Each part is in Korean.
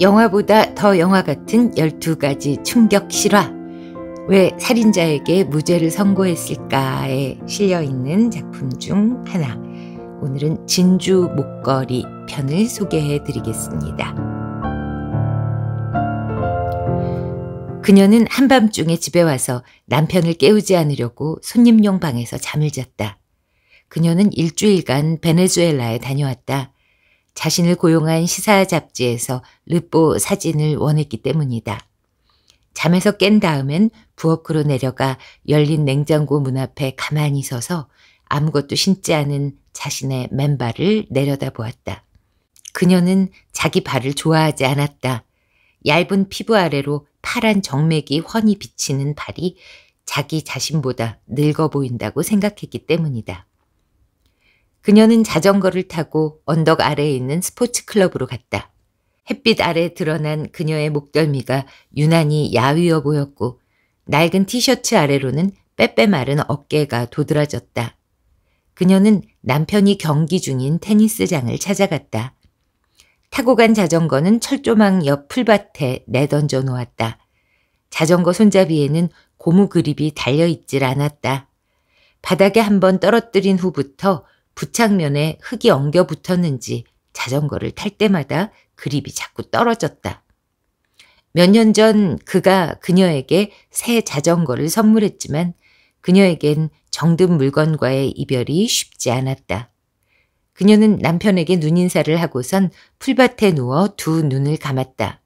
영화보다 더 영화 같은 12가지 충격 실화. 왜 살인자에게 무죄를 선고했을까에 실려 있는 작품 중 하나. 오늘은 진주 목걸이 편을 소개해 드리겠습니다. 그녀는 한밤중에 집에 와서 남편을 깨우지 않으려고 손님용 방에서 잠을 잤다. 그녀는 일주일간 베네수엘라에 다녀왔다. 자신을 고용한 시사 잡지에서 르뽀 사진을 원했기 때문이다. 잠에서 깬 다음엔 부엌으로 내려가 열린 냉장고 문 앞에 가만히 서서 아무것도 신지 않은 자신의 맨발을 내려다보았다. 그녀는 자기 발을 좋아하지 않았다. 얇은 피부 아래로 파란 정맥이 훤히 비치는 발이 자기 자신보다 늙어 보인다고 생각했기 때문이다. 그녀는 자전거를 타고 언덕 아래에 있는 스포츠 클럽으로 갔다. 햇빛 아래 드러난 그녀의 목덜미가 유난히 야위어 보였고 낡은 티셔츠 아래로는 빼빼 마른 어깨가 도드라졌다. 그녀는 남편이 경기 중인 테니스장을 찾아갔다. 타고 간 자전거는 철조망 옆 풀밭에 내던져 놓았다. 자전거 손잡이에는 고무 그립이 달려있질 않았다. 바닥에 한 번 떨어뜨린 후부터 부착면에 흙이 엉겨 붙었는지 자전거를 탈 때마다 그립이 자꾸 떨어졌다. 몇 년 전 그가 그녀에게 새 자전거를 선물했지만 그녀에겐 정든 물건과의 이별이 쉽지 않았다. 그녀는 남편에게 눈인사를 하고선 풀밭에 누워 두 눈을 감았다.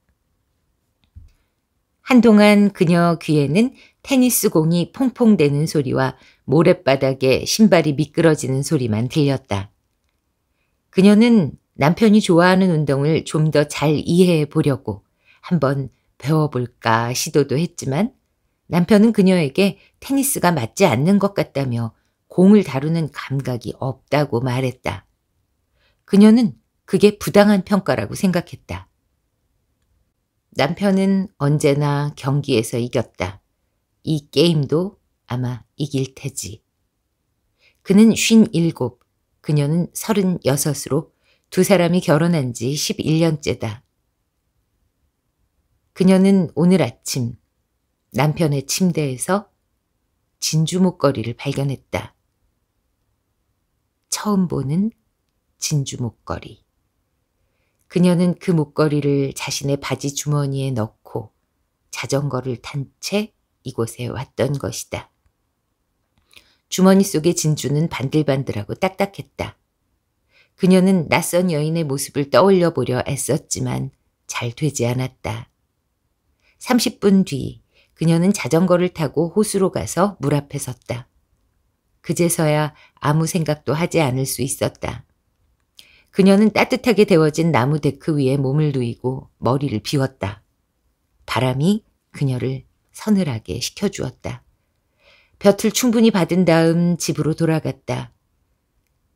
한동안 그녀 귀에는 테니스공이 퐁퐁대는 소리와 모래바닥에 신발이 미끄러지는 소리만 들렸다. 그녀는 남편이 좋아하는 운동을 좀 더 잘 이해해 보려고 한번 배워볼까 시도도 했지만 남편은 그녀에게 테니스가 맞지 않는 것 같다며 공을 다루는 감각이 없다고 말했다. 그녀는 그게 부당한 평가라고 생각했다. 남편은 언제나 경기에서 이겼다. 이 게임도 아마 이길 테지. 그는 57, 그녀는 36으로 두 사람이 결혼한 지 11년째다. 그녀는 오늘 아침 남편의 침대에서 진주 목걸이를 발견했다. 처음 보는 진주 목걸이. 그녀는 그 목걸이를 자신의 바지 주머니에 넣고 자전거를 탄 채 이곳에 왔던 것이다. 주머니 속의 진주는 반들반들하고 딱딱했다. 그녀는 낯선 여인의 모습을 떠올려 보려 애썼지만 잘 되지 않았다. 30분 뒤 그녀는 자전거를 타고 호수로 가서 물 앞에 섰다. 그제서야 아무 생각도 하지 않을 수 있었다. 그녀는 따뜻하게 데워진 나무 데크 위에 몸을 누이고 머리를 비웠다. 바람이 그녀를 서늘하게 식혀주었다. 볕을 충분히 받은 다음 집으로 돌아갔다.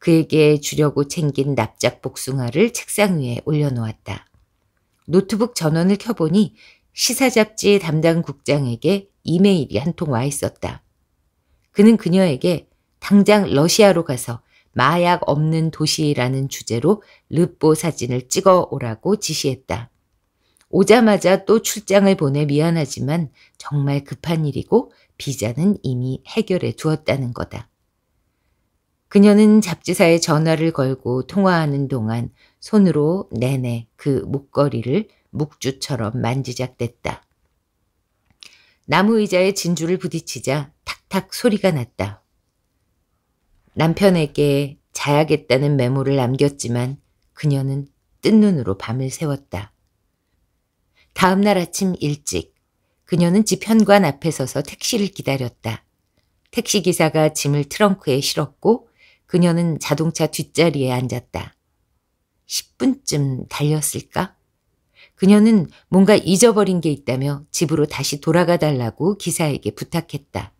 그에게 주려고 챙긴 납작 복숭아를 책상 위에 올려놓았다. 노트북 전원을 켜보니 시사 잡지 담당 국장에게 이메일이 한 통 와 있었다. 그는 그녀에게 당장 러시아로 가서 마약 없는 도시라는 주제로 르뽀 사진을 찍어 오라고 지시했다. 오자마자 또 출장을 보내 미안하지만 정말 급한 일이고 비자는 이미 해결해 두었다는 거다. 그녀는 잡지사에 전화를 걸고 통화하는 동안 손으로 내내 그 목걸이를 묵주처럼 만지작댔다. 나무 의자에 진주를 부딪히자 탁탁 소리가 났다. 남편에게 자야겠다는 메모를 남겼지만 그녀는 뜬 눈으로 밤을 세웠다 다음 날 아침 일찍 그녀는 집 현관 앞에 서서 택시를 기다렸다. 택시기사가 짐을 트렁크에 실었고 그녀는 자동차 뒷자리에 앉았다. 10분쯤 달렸을까? 그녀는 뭔가 잊어버린 게 있다며 집으로 다시 돌아가 달라고 기사에게 부탁했다.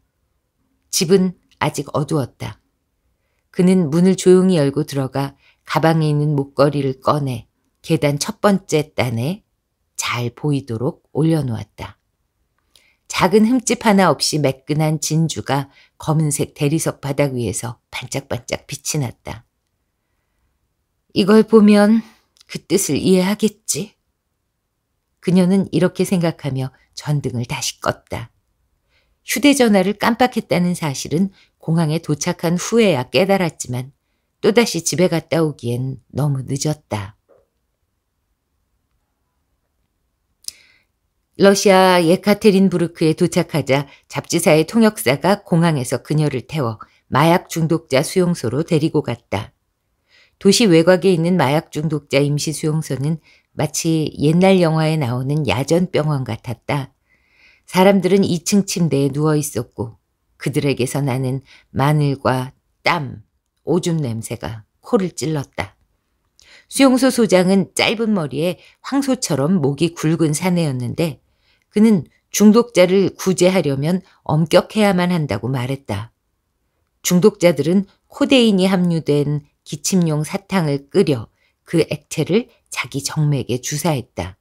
집은 아직 어두웠다. 그는 문을 조용히 열고 들어가 가방에 있는 목걸이를 꺼내 계단 첫 번째 단에 잘 보이도록 올려놓았다. 작은 흠집 하나 없이 매끈한 진주가 검은색 대리석 바닥 위에서 반짝반짝 빛이 났다. 이걸 보면 그 뜻을 이해하겠지. 그녀는 이렇게 생각하며 전등을 다시 껐다. 휴대전화를 깜빡했다는 사실은 공항에 도착한 후에야 깨달았지만 또다시 집에 갔다 오기엔 너무 늦었다. 러시아 예카테린부르크에 도착하자 잡지사의 통역사가 공항에서 그녀를 태워 마약 중독자 수용소로 데리고 갔다. 도시 외곽에 있는 마약 중독자 임시 수용소는 마치 옛날 영화에 나오는 야전병원 같았다. 사람들은 2층 침대에 누워 있었고 그들에게서 나는 마늘과 땀, 오줌 냄새가 코를 찔렀다. 수용소 소장은 짧은 머리에 황소처럼 목이 굵은 사내였는데 그는 중독자를 구제하려면 엄격해야만 한다고 말했다. 중독자들은 코데인이 함유된 기침용 사탕을 끓여 그 액체를 자기 정맥에 주사했다.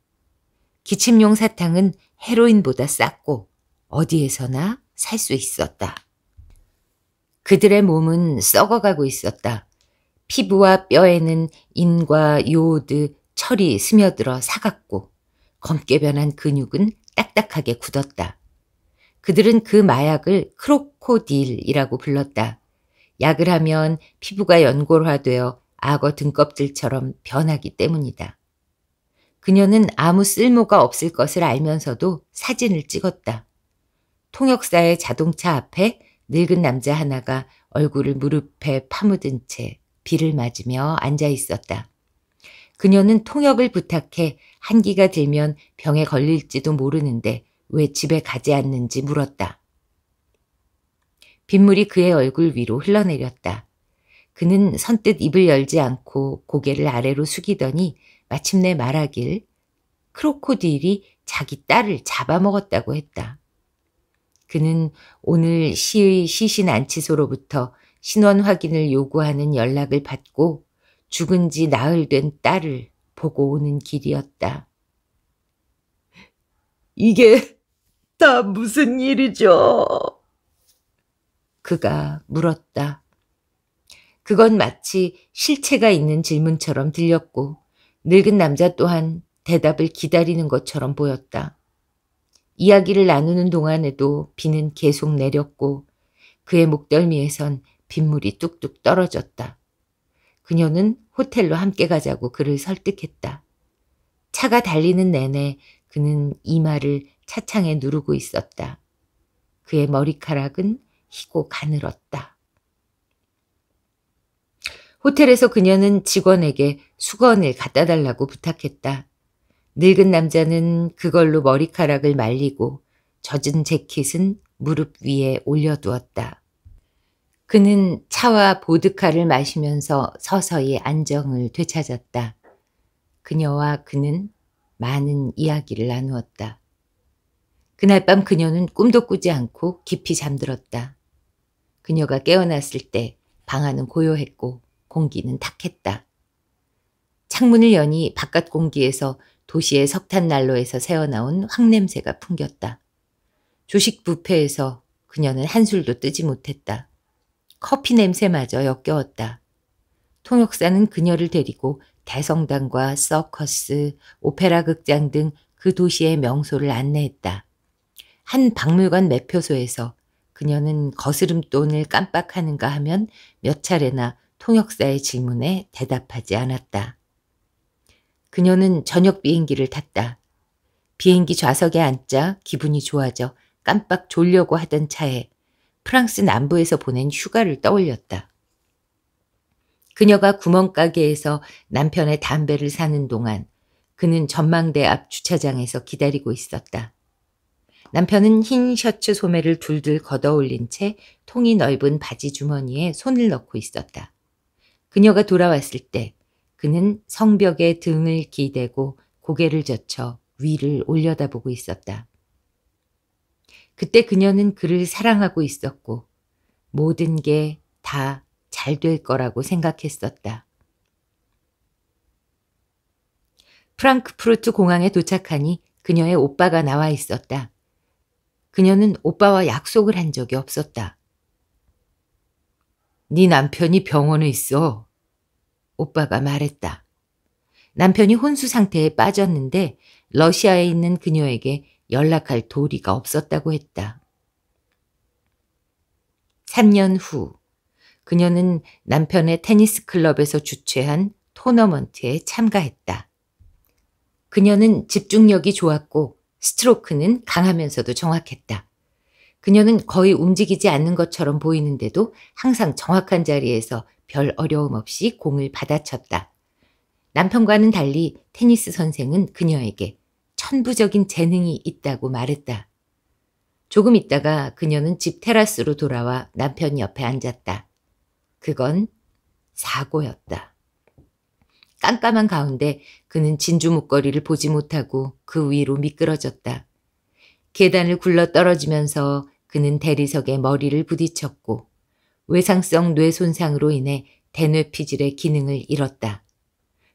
기침용 사탕은 헤로인보다 쌌고 어디에서나 살수 있었다. 그들의 몸은 썩어가고 있었다. 피부와 뼈에는 인과 요오드, 철이 스며들어 사갔고 검게 변한 근육은 딱딱하게 굳었다. 그들은 그 마약을 크로코딜이라고 불렀다. 약을 하면 피부가 연골화되어 악어 등껍질처럼 변하기 때문이다. 그녀는 아무 쓸모가 없을 것을 알면서도 사진을 찍었다. 통역사의 자동차 앞에 늙은 남자 하나가 얼굴을 무릎에 파묻은 채 비를 맞으며 앉아 있었다. 그녀는 통역을 부탁해 한기가 들면 병에 걸릴지도 모르는데 왜 집에 가지 않는지 물었다. 빗물이 그의 얼굴 위로 흘러내렸다. 그는 선뜻 입을 열지 않고 고개를 아래로 숙이더니 마침내 말하길 크로코딜이 자기 딸을 잡아먹었다고 했다. 그는 오늘 시의 시신 안치소로부터 신원 확인을 요구하는 연락을 받고 죽은 지 나흘 된 딸을 보고 오는 길이었다. 이게 다 무슨 일이죠? 그가 물었다. 그건 마치 실체가 있는 질문처럼 들렸고 늙은 남자 또한 대답을 기다리는 것처럼 보였다. 이야기를 나누는 동안에도 비는 계속 내렸고 그의 목덜미에선 빗물이 뚝뚝 떨어졌다. 그녀는 호텔로 함께 가자고 그를 설득했다. 차가 달리는 내내 그는 이마를 차창에 누르고 있었다. 그의 머리카락은 희고 가늘었다. 호텔에서 그녀는 직원에게 수건을 갖다 달라고 부탁했다. 늙은 남자는 그걸로 머리카락을 말리고 젖은 재킷은 무릎 위에 올려두었다. 그는 차와 보드카를 마시면서 서서히 안정을 되찾았다. 그녀와 그는 많은 이야기를 나누었다. 그날 밤 그녀는 꿈도 꾸지 않고 깊이 잠들었다. 그녀가 깨어났을 때 방 안은 고요했고 공기는 탁했다. 창문을 여니 바깥 공기에서 도시의 석탄 난로에서 새어나온 황냄새가 풍겼다. 조식 부페에서 그녀는 한술도 뜨지 못했다. 커피 냄새마저 역겨웠다. 통역사는 그녀를 데리고 대성당과 서커스, 오페라 극장 등 그 도시의 명소를 안내했다. 한 박물관 매표소에서 그녀는 거스름돈을 깜빡하는가 하면 몇 차례나 통역사의 질문에 대답하지 않았다. 그녀는 저녁 비행기를 탔다. 비행기 좌석에 앉자 기분이 좋아져 깜빡 졸려고 하던 차에 프랑스 남부에서 보낸 휴가를 떠올렸다. 그녀가 구멍가게에서 남편의 담배를 사는 동안 그는 전망대 앞 주차장에서 기다리고 있었다. 남편은 흰 셔츠 소매를 둘둘 걷어올린 채 통이 넓은 바지 주머니에 손을 넣고 있었다. 그녀가 돌아왔을 때 그는 성벽의 등을 기대고 고개를 젖혀 위를 올려다보고 있었다. 그때 그녀는 그를 사랑하고 있었고 모든 게 다 잘 될 거라고 생각했었다. 프랑크푸르트 공항에 도착하니 그녀의 오빠가 나와 있었다. 그녀는 오빠와 약속을 한 적이 없었다. 네 남편이 병원에 있어. 오빠가 말했다. 남편이 혼수 상태에 빠졌는데 러시아에 있는 그녀에게 연락할 도리가 없었다고 했다. 3년 후 그녀는 남편의 테니스 클럽에서 주최한 토너먼트에 참가했다. 그녀는 집중력이 좋았고 스트로크는 강하면서도 정확했다. 그녀는 거의 움직이지 않는 것처럼 보이는데도 항상 정확한 자리에서 별 어려움 없이 공을 받아쳤다. 남편과는 달리 테니스 선생은 그녀에게 천부적인 재능이 있다고 말했다. 조금 있다가 그녀는 집 테라스로 돌아와 남편 옆에 앉았다. 그건 사고였다. 깜깜한 가운데 그는 진주 목걸이를 보지 못하고 그 위로 미끄러졌다. 계단을 굴러 떨어지면서 그는 대리석에 머리를 부딪혔고 외상성 뇌 손상으로 인해 대뇌피질의 기능을 잃었다.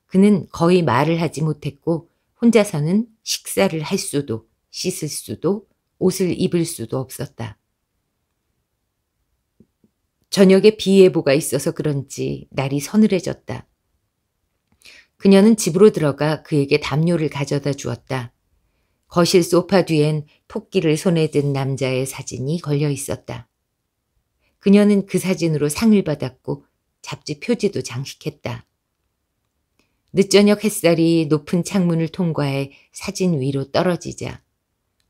그는 거의 말을 하지 못했고 혼자서는 식사를 할 수도 씻을 수도 옷을 입을 수도 없었다. 저녁에 비예보가 있어서 그런지 날이 서늘해졌다. 그녀는 집으로 들어가 그에게 담요를 가져다 주었다. 거실 소파 뒤엔 토끼를 손에 든 남자의 사진이 걸려 있었다. 그녀는 그 사진으로 상을 받았고 잡지 표지도 장식했다. 늦저녁 햇살이 높은 창문을 통과해 사진 위로 떨어지자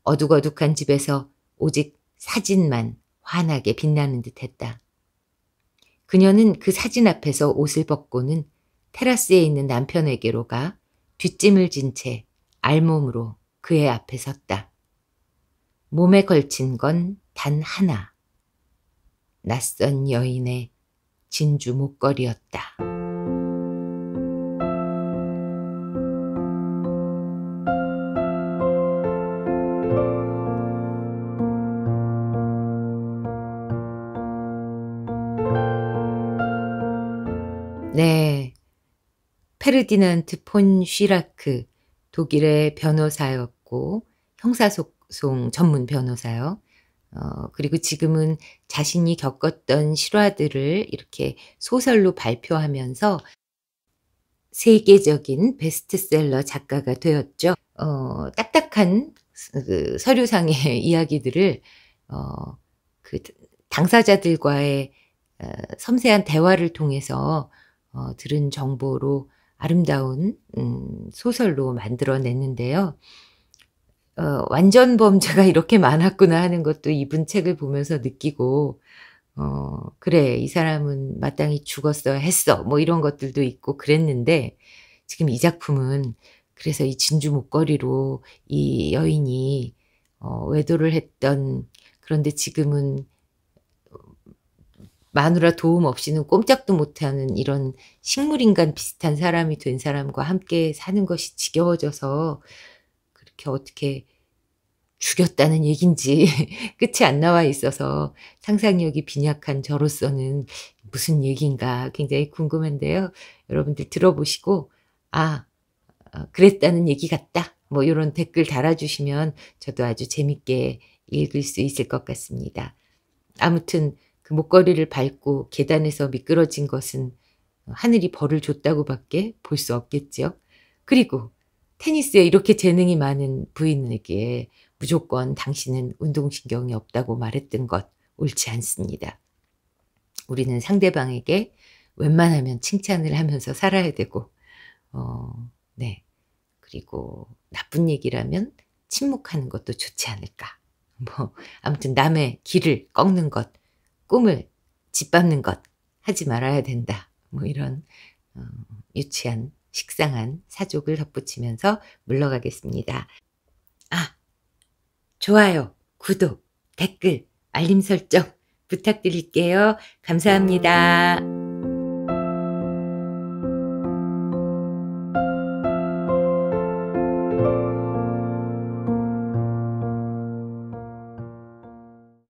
어둑어둑한 집에서 오직 사진만 환하게 빛나는 듯했다. 그녀는 그 사진 앞에서 옷을 벗고는 테라스에 있는 남편에게로 가 뒷짐을 진 채 알몸으로 그의 앞에 섰다. 몸에 걸친 건 단 하나. 낯선 여인의 진주 목걸이였다. 네. 페르디난트 폰 쉬라크 독일의 변호사였고 형사소송 전문 변호사요. 어, 그리고 지금은 자신이 겪었던 실화들을 이렇게 소설로 발표하면서 세계적인 베스트셀러 작가가 되었죠. 어, 딱딱한 그 서류상의 이야기들을 어, 그 당사자들과의 어, 섬세한 대화를 통해서 어, 들은 정보로 아름다운 음, 소설로 만들어냈는데요. 어, 완전 범죄가 이렇게 많았구나 하는 것도 이분 책을 보면서 느끼고, 어, 그래, 이 사람은 마땅히 죽었어야 했어. 뭐 이런 것들도 있고 그랬는데, 지금 이 작품은 그래서 이 진주 목걸이로 이 여인이 어, 외도를 했던 그런데 지금은 마누라 도움 없이는 꼼짝도 못하는 이런 식물인간 비슷한 사람이 된 사람과 함께 사는 것이 지겨워져서 그렇게 어떻게 죽였다는 얘긴지 끝이 안 나와 있어서 상상력이 빈약한 저로서는 무슨 얘기인가 굉장히 궁금한데요. 여러분들 들어보시고 아 어, 그랬다는 얘기 같다 뭐 이런 댓글 달아주시면 저도 아주 재밌게 읽을 수 있을 것 같습니다. 아무튼 그 목걸이를 밟고 계단에서 미끄러진 것은 하늘이 벌을 줬다고밖에 볼 수 없겠지요. 그리고 테니스에 이렇게 재능이 많은 부인에게 무조건 당신은 운동신경이 없다고 말했던 것 옳지 않습니다. 우리는 상대방에게 웬만하면 칭찬을 하면서 살아야 되고, 어, 네. 그리고 나쁜 얘기라면 침묵하는 것도 좋지 않을까. 뭐, 아무튼 남의 길을 꺾는 것, 꿈을 짓밟는 것 하지 말아야 된다. 뭐 이런 어, 유치한 식상한 사족을 덧붙이면서 물러가겠습니다. 아, 좋아요, 구독, 댓글, 알림 설정 부탁드릴게요. 감사합니다.